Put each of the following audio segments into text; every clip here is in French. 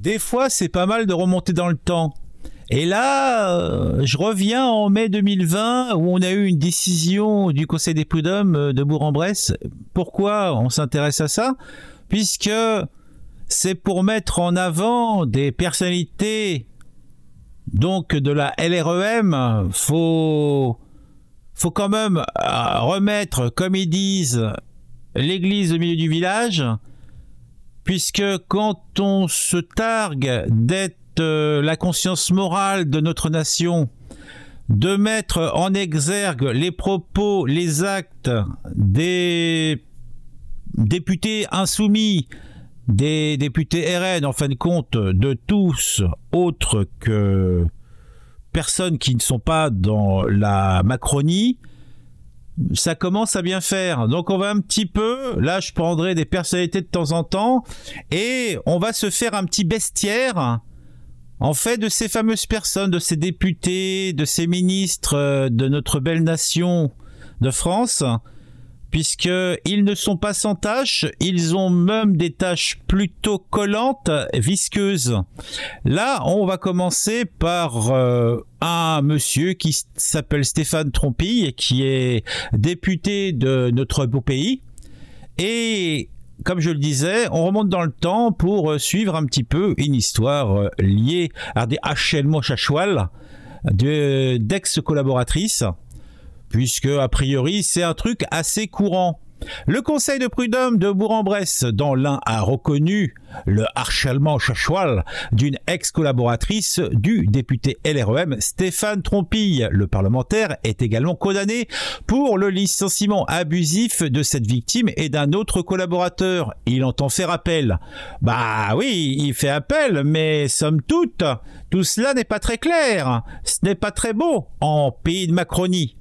Des fois, c'est pas mal de remonter dans le temps. Et là, euh, je reviens en mai 2020 où on a eu une décision du Conseil des prud'hommes euh, de Bourg-en-Bresse. Pourquoi on s'intéresse à ça Puisque c'est pour mettre en avant des personnalités donc de la LREM. Faut faut quand même euh, remettre, comme ils disent, l'église au milieu du village puisque quand on se targue d'être euh, la conscience morale de notre nation, de mettre en exergue les propos, les actes des députés insoumis, des députés RN, en fin de compte, de tous autres que personnes qui ne sont pas dans la Macronie, ça commence à bien faire. Donc on va un petit peu, là je prendrai des personnalités de temps en temps, et on va se faire un petit bestiaire, en fait, de ces fameuses personnes, de ces députés, de ces ministres euh, de notre belle nation de France, puisque ils ne sont pas sans tâches, ils ont même des tâches plutôt collantes, visqueuses. Là, on va commencer par euh, un monsieur qui s'appelle Stéphane Trompille et qui est député de notre beau pays. Et comme je le disais, on remonte dans le temps pour euh, suivre un petit peu une histoire euh, liée à des HL Chachoual, d'ex-collaboratrices puisque a priori c'est un truc assez courant. Le conseil de prud'homme de Bourg-en-Bresse dans l'un a reconnu le harcèlement chachoual d'une ex-collaboratrice du député LREM Stéphane Trompille. Le parlementaire est également condamné pour le licenciement abusif de cette victime et d'un autre collaborateur. Il entend faire appel. Bah oui, il fait appel, mais somme toute, tout cela n'est pas très clair. Ce n'est pas très beau en pays de Macronie.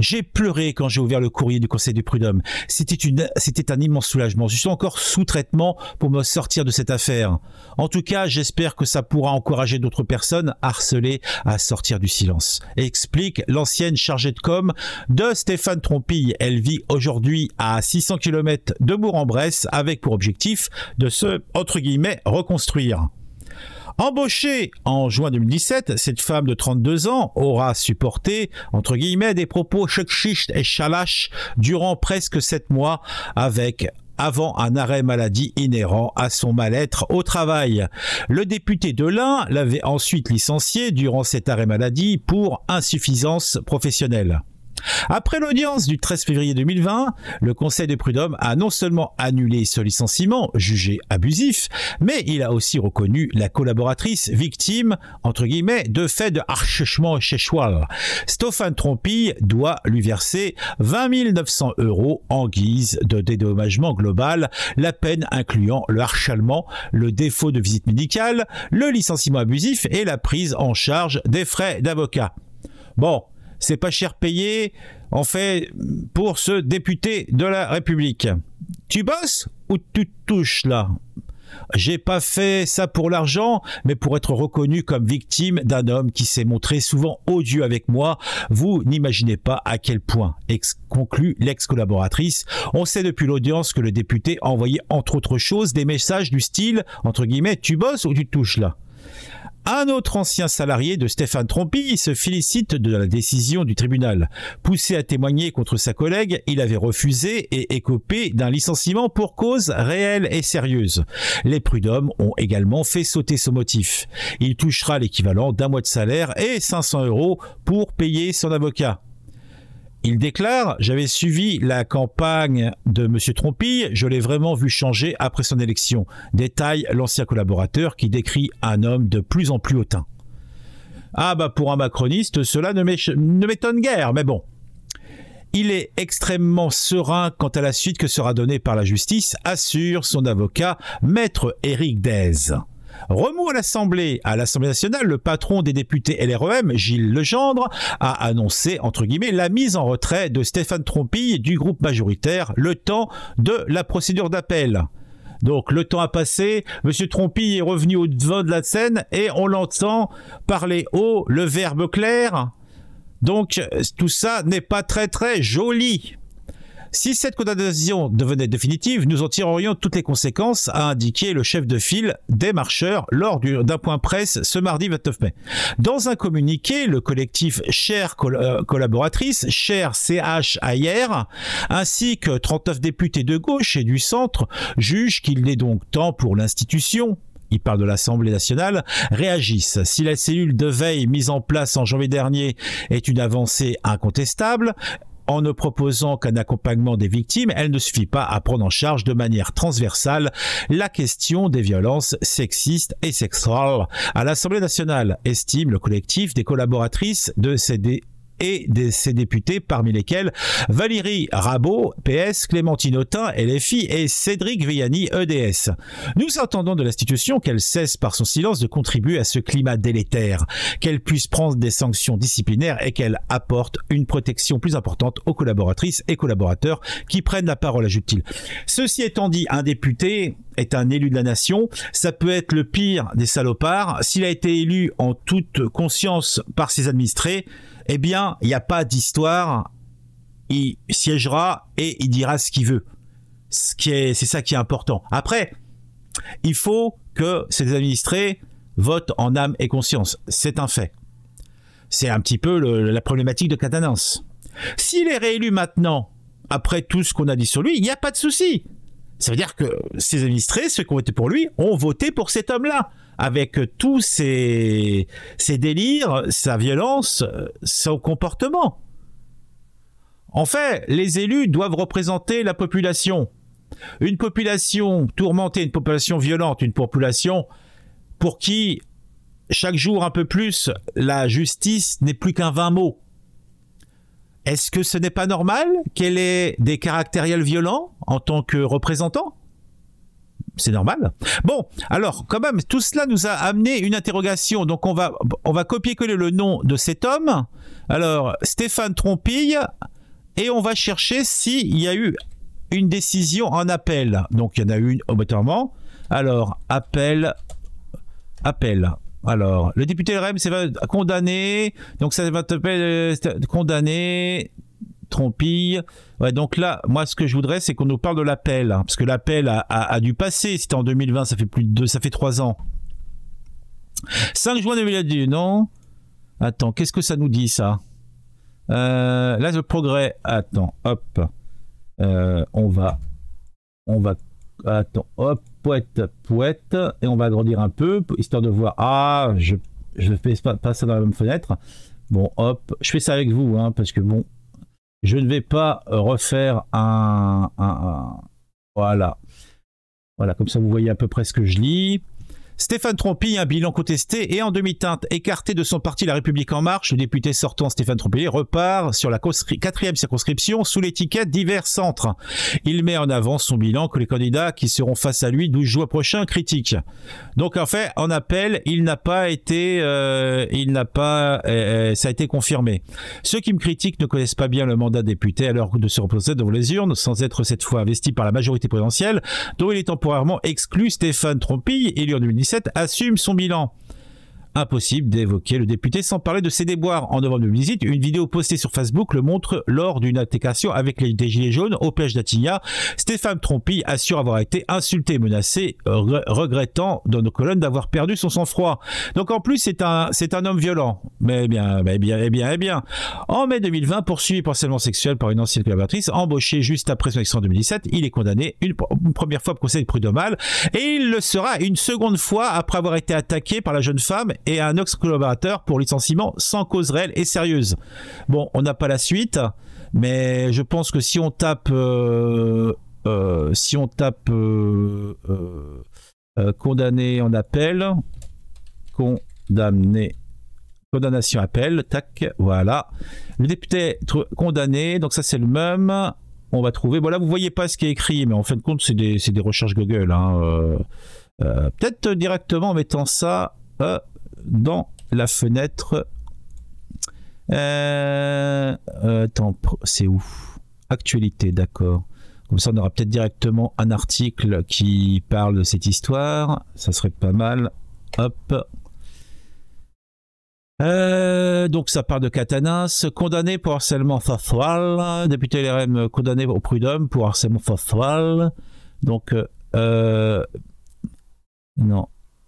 J'ai pleuré quand j'ai ouvert le courrier du Conseil du Prud'homme. C'était un immense soulagement. Je suis encore sous traitement pour me sortir de cette affaire. En tout cas, j'espère que ça pourra encourager d'autres personnes harcelées à sortir du silence. Explique l'ancienne chargée de com de Stéphane Trompille. Elle vit aujourd'hui à 600 km de Bourg-en-Bresse avec pour objectif de se, entre guillemets, reconstruire. Embauchée en juin 2017, cette femme de 32 ans aura supporté, entre guillemets, des propos chekchistes et chalaches durant presque sept mois avec avant un arrêt maladie inhérent à son mal-être au travail. Le député de l'Ain l'avait ensuite licencié durant cet arrêt maladie pour insuffisance professionnelle. Après l'audience du 13 février 2020, le Conseil de prud'homme a non seulement annulé ce licenciement, jugé abusif, mais il a aussi reconnu la collaboratrice victime, entre guillemets, de faits de chez chéchois. Stéphane Trompille doit lui verser 20 900 euros en guise de dédommagement global, la peine incluant le harchalement, le défaut de visite médicale, le licenciement abusif et la prise en charge des frais d'avocat. Bon, c'est pas cher payé, en fait, pour ce député de la République. Tu bosses ou tu touches là j'ai pas fait ça pour l'argent, mais pour être reconnu comme victime d'un homme qui s'est montré souvent odieux avec moi. Vous n'imaginez pas à quel point, conclut l'ex-collaboratrice. On sait depuis l'audience que le député a envoyé, entre autres choses, des messages du style, entre guillemets, tu bosses ou tu touches là. Un autre ancien salarié de Stéphane Trompi se félicite de la décision du tribunal. Poussé à témoigner contre sa collègue, il avait refusé et écopé d'un licenciement pour cause réelle et sérieuse. Les prud'hommes ont également fait sauter ce motif. Il touchera l'équivalent d'un mois de salaire et 500 euros pour payer son avocat. Il déclare J'avais suivi la campagne de M. Trompille, je l'ai vraiment vu changer après son élection. Détaille l'ancien collaborateur qui décrit un homme de plus en plus hautain. Ah, bah pour un macroniste, cela ne m'étonne guère, mais bon. Il est extrêmement serein quant à la suite que sera donnée par la justice, assure son avocat, maître Éric Dez. Remous à l'Assemblée. À l'Assemblée nationale, le patron des députés LREM, Gilles Legendre, a annoncé, entre guillemets, la mise en retrait de Stéphane Trompille du groupe majoritaire le temps de la procédure d'appel. Donc le temps a passé, Monsieur Trompille est revenu au devant de la scène et on l'entend parler haut, le verbe clair. Donc tout ça n'est pas très très joli. Si cette condamnation devenait définitive, nous en tirerions toutes les conséquences, a indiqué le chef de file des marcheurs lors d'un point presse ce mardi 29 mai. Dans un communiqué, le collectif chers euh, collaboratrices, chers CH ainsi que 39 députés de gauche et du centre, jugent qu'il n'est donc temps pour l'institution, il parle de l'Assemblée nationale, réagissent. Si la cellule de veille mise en place en janvier dernier est une avancée incontestable, en ne proposant qu'un accompagnement des victimes, elle ne suffit pas à prendre en charge de manière transversale la question des violences sexistes et sexuelles. À l'Assemblée nationale, estime le collectif des collaboratrices de CD et de ses députés, parmi lesquels Valérie Rabault, PS, Clémentine Autain, LFI et Cédric Villani, EDS. Nous attendons de l'institution qu'elle cesse par son silence de contribuer à ce climat délétère, qu'elle puisse prendre des sanctions disciplinaires et qu'elle apporte une protection plus importante aux collaboratrices et collaborateurs qui prennent la parole, ajoute t Ceci étant dit, un député est un élu de la nation, ça peut être le pire des salopards. S'il a été élu en toute conscience par ses administrés, eh bien, il n'y a pas d'histoire. Il siégera et il dira ce qu'il veut. Ce qui est, c'est ça qui est important. Après, il faut que ces administrés votent en âme et conscience. C'est un fait. C'est un petit peu la problématique de Catanance. S'il est réélu maintenant, après tout ce qu'on a dit sur lui, il n'y a pas de souci. Ça veut dire que ses administrés, ceux qui ont voté pour lui, ont voté pour cet homme-là, avec tous ses, ses délires, sa violence, son comportement. En fait, les élus doivent représenter la population. Une population tourmentée, une population violente, une population pour qui chaque jour un peu plus la justice n'est plus qu'un vain mot. Est-ce que ce n'est pas normal qu'elle ait des caractériels violents en tant que représentant c'est normal. Bon, alors quand même, tout cela nous a amené une interrogation. Donc on va, on va copier-coller le nom de cet homme. Alors Stéphane Trompille, et on va chercher s'il y a eu une décision en appel. Donc il y en a eu une obligatoirement. Alors appel, appel. Alors, le député LREM s'est condamné, donc ça va te euh, condamner, condamné, trompille. Ouais, donc là, moi, ce que je voudrais, c'est qu'on nous parle de l'appel, hein, parce que l'appel a, dû passer. C'était en 2020, ça fait plus de deux, ça fait trois ans. 5 juin 2002, non Attends, qu'est-ce que ça nous dit ça euh, Là, le progrès. Attends, hop. Euh, on va, on va. Attends, hop poète, poète, et on va agrandir un peu, histoire de voir, ah, je ne fais pas, ça dans la même fenêtre. Bon, hop, je fais ça avec vous, hein, parce que bon, je ne vais pas refaire un, un... Voilà. Voilà, comme ça vous voyez à peu près ce que je lis. Stéphane Trompi, un bilan contesté et en demi-teinte, écarté de son parti La République En Marche, le député sortant Stéphane Trompille repart sur la quatrième circonscription sous l'étiquette divers centres. Il met en avant son bilan que les candidats qui seront face à lui 12 juin prochain critiquent. Donc en fait, en appel, il n'a pas été, euh, il n'a pas, euh, euh, ça a été confirmé. Ceux qui me critiquent ne connaissent pas bien le mandat député alors de se reposer devant les urnes sans être cette fois investi par la majorité présidentielle, dont il est temporairement exclu Stéphane Trompi, élu en 2019 2017 assume son bilan. Impossible d'évoquer le député sans parler de ses déboires. En novembre 2018, une vidéo postée sur Facebook le montre lors d'une altercation avec les Gilets jaunes au pêche d'Attigna. Stéphane Trompi assure avoir été insulté, menacé, regrettant dans nos colonnes d'avoir perdu son sang-froid. Donc en plus, c'est un, un homme violent. Mais bien, eh bien, eh bien, eh bien. En mai 2020, poursuivi pour seulement sexuel par une ancienne collaboratrice, embauché juste après son en 2017, il est condamné une, première fois au conseil prud'homal et il le sera une seconde fois après avoir été attaqué par la jeune femme et un ex collaborateur pour licenciement sans cause réelle et sérieuse. Bon, on n'a pas la suite, mais je pense que si on tape, euh, euh, si on tape euh, condamné en appel, condamné condamnation appel, tac, voilà. Le député condamné, donc ça c'est le même. On va trouver. voilà, vous voyez pas ce qui est écrit, mais en fin de compte c'est des, recherches Google. Hein, peut-être directement en mettant ça. Euh, dans la fenêtre. Euh, euh, attends, c'est où Actualité, d'accord. Comme ça, on aura peut-être directement un article qui parle de cette histoire. Ça serait pas mal. Hop. Euh, donc ça parle de Katanas, condamné pour harcèlement sexuel, député LRM condamné au prud'homme pour harcèlement sexuel. Donc non,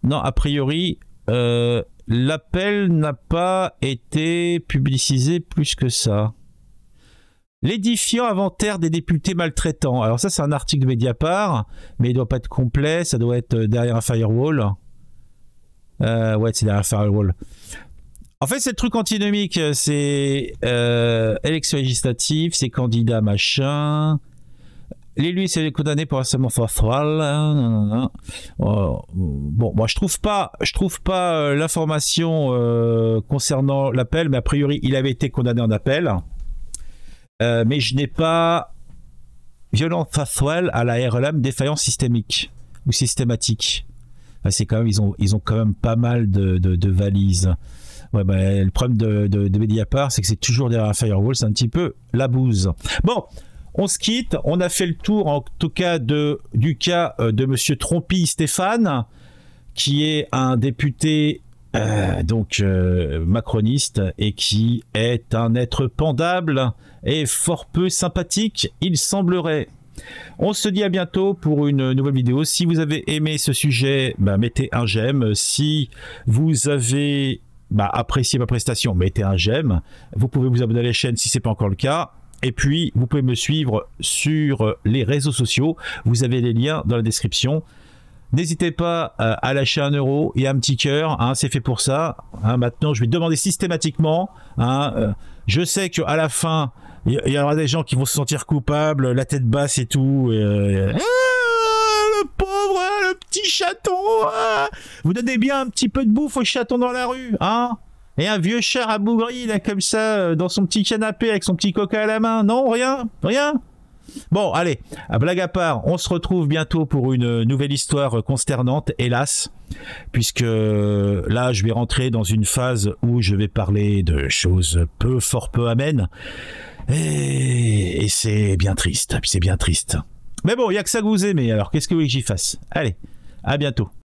non a priori euh, l'appel n'a pas été publicisé plus que ça. L'édifiant inventaire des députés maltraitants. Alors ça, c'est un article de Mediapart, mais il doit pas être complet, ça doit être euh, derrière un firewall. Euh, ouais, c'est derrière un firewall. En fait, c'est le truc antinomique, c'est euh, élection législative, c'est candidat machin, L'élu c'est condamné pour harcèlement sexuel. Hein, oh, bon, moi je trouve pas, je trouve pas euh, l'information euh, concernant l'appel, mais a priori il avait été condamné en appel. Euh, mais je n'ai pas violent sexuelle à la RLM défaillance systémique ou systématique. Ah, c'est quand même, ils ont, ils ont quand même pas mal de, valises. Ouais, bah, le problème de, de, Mediapart, c'est que c'est toujours derrière un firewall, c'est un petit peu la bouse. Bon, on se quitte. On a fait le tour, en tout cas, du cas euh, de Monsieur Trompi Stéphane, qui est un député euh, donc euh, macroniste et qui est un être pendable et fort peu sympathique, il semblerait. On se dit à bientôt pour une nouvelle vidéo. Si vous avez aimé ce sujet, bah, mettez un j'aime. Si vous avez bah, apprécié ma prestation, mettez un j'aime. Vous pouvez vous abonner à la chaîne si ce n'est pas encore le cas. Et puis, vous pouvez me suivre sur euh, les réseaux sociaux. Vous avez les liens dans la description. N'hésitez pas euh, à lâcher un euro et un petit cœur, hein, c'est fait pour ça. Hein, maintenant, je vais demander systématiquement. Hein, euh, je sais qu'à la fin, il y, aura des gens qui vont se sentir coupables, la tête basse et tout. Ah, le pauvre, ah, le petit chaton. Ah. vous donnez bien un petit peu de bouffe au chaton dans la rue, hein et un vieux char à bougri, là, comme ça, euh, dans son petit canapé, avec son petit coca à la main. Non, rien, rien. Bon, allez, à blague à part, on se retrouve bientôt pour une euh, nouvelle histoire euh, consternante, hélas, puisque là, je vais rentrer dans une phase où je vais parler de choses peu, fort peu amènes. Et, et c'est bien triste, c'est bien triste. Mais bon, il n'y a que ça que vous aimez, alors qu'est-ce que vous voulez que j'y fasse Allez, à bientôt.